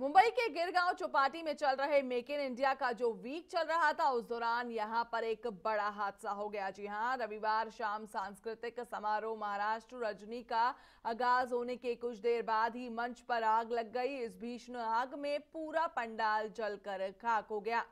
मुंबई के गिरगांव चौपाटी में चल रहे मेक इन इंडिया का जो वीक चल रहा था उस दौरान यहां पर एक बड़ा हादसा हो गया जी हां रविवार शाम सांस्कृतिक समारोह महाराष्ट्र रजनी का आगाज होने के कुछ देर बाद ही मंच पर आग लग गई इस भीषण आग में पूरा पंडाल जलकर खाक हो गया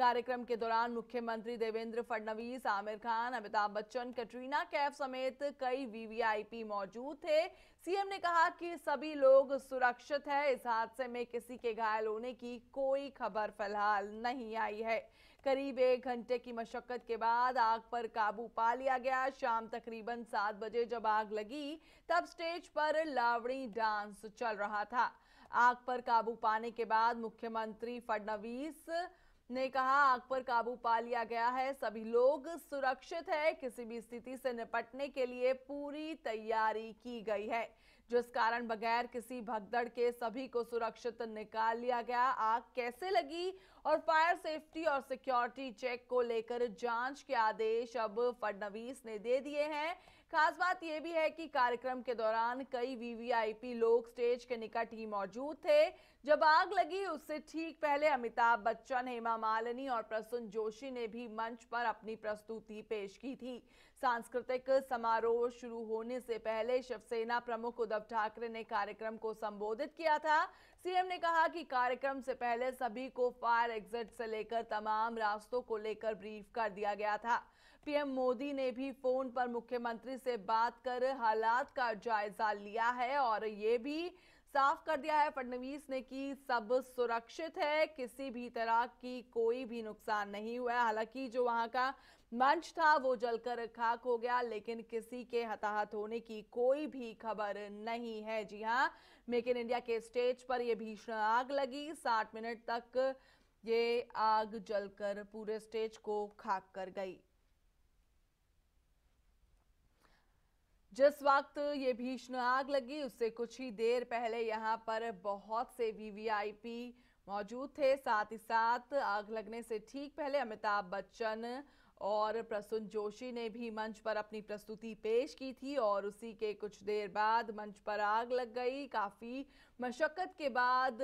कार्यक्रम के दौरान मुख्यमंत्री देवेंद्र फडणवीस आमिर खान अमिताभ बच्चन कटरीना कैफ समेत कई वीवीआईपी मौजूद थे सीएम ने कहा कि सभी लोग सुरक्षित है इस हादसे में किसी के घायल होने की कोई खबर फिलहाल नहीं आई है करीब एक घंटे की मशक्कत के बाद आग पर काबू पा लिया गया शाम तकरीबन सात बजे जब आग लगी तब स्टेज पर लावड़ी डांस चल रहा था आग पर काबू पाने के बाद मुख्यमंत्री फडणवीस ने कहा आग पर काबू पा लिया गया है सभी लोग सुरक्षित है किसी भी स्थिति से निपटने के लिए पूरी तैयारी की गई है जिस कारण बगैर किसी भगदड़ के सभी को सुरक्षित निकाल लिया गया आग कैसे लगी और फायर सेफ्टी और सिक्योरिटी चेक को लेकर जांच के आदेश अब फडणवीस ने दे दिए हैं खास बात यह भी है कि कार्यक्रम के दौरान कई वीवीआईपी लोग स्टेज के निकट ही मौजूद थे जब आग लगी उससे ठीक पहले अमिताभ बच्चन हेमा मालिनी और प्रसून जोशी ने भी मंच पर अपनी प्रस्तुति पेश की थी सांस्कृतिक समारोह शुरू होने से पहले शिवसेना प्रमुख उद्धव ठाकरे ने कार्यक्रम को संबोधित किया था सीएम ने कहा कि कार्यक्रम से पहले सभी को फायर एग्जिट से लेकर तमाम रास्तों को लेकर ब्रीफ कर दिया गया था पीएम मोदी ने भी फोन पर मुख्यमंत्री से बात कर हालात का जायजा लिया है और ये भी साफ कर दिया है फडणवीस ने कि सब सुरक्षित है किसी भी तरह की कोई भी नुकसान नहीं हुआ है हालांकि जो वहां का मंच था वो जलकर खाक हो गया लेकिन किसी के हताहत होने की कोई भी खबर नहीं है जी हाँ मेक इन इंडिया के स्टेज पर यह भीषण आग लगी साठ मिनट तक ये आग जलकर पूरे स्टेज को खाक कर गई जिस वक्त ये भीषण आग लगी उससे कुछ ही देर पहले यहाँ पर बहुत से वीवीआईपी मौजूद थे साथ ही साथ आग लगने से ठीक पहले अमिताभ बच्चन और प्रसून जोशी ने भी मंच पर अपनी प्रस्तुति पेश की थी और उसी के कुछ देर बाद मंच पर आग लग गई काफ़ी मशक्क़त के बाद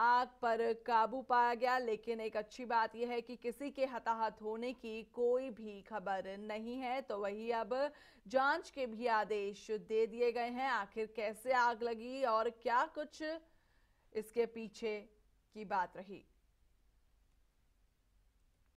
आग पर काबू पाया गया लेकिन एक अच्छी बात यह है कि किसी के हताहत होने की कोई भी खबर नहीं है तो वही अब जांच के भी आदेश दे दिए गए हैं आखिर कैसे आग लगी और क्या कुछ इसके पीछे की बात रही